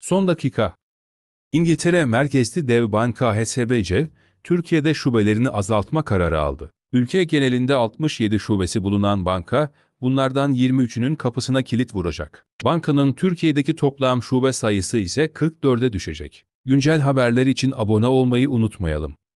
Son dakika. İngiltere merkezli dev banka HSBC, Türkiye'de şubelerini azaltma kararı aldı. Ülke genelinde 67 şubesi bulunan banka, bunlardan 23'ünün kapısına kilit vuracak. Bankanın Türkiye'deki toplam şube sayısı ise 44'e düşecek. Güncel haberler için abone olmayı unutmayalım.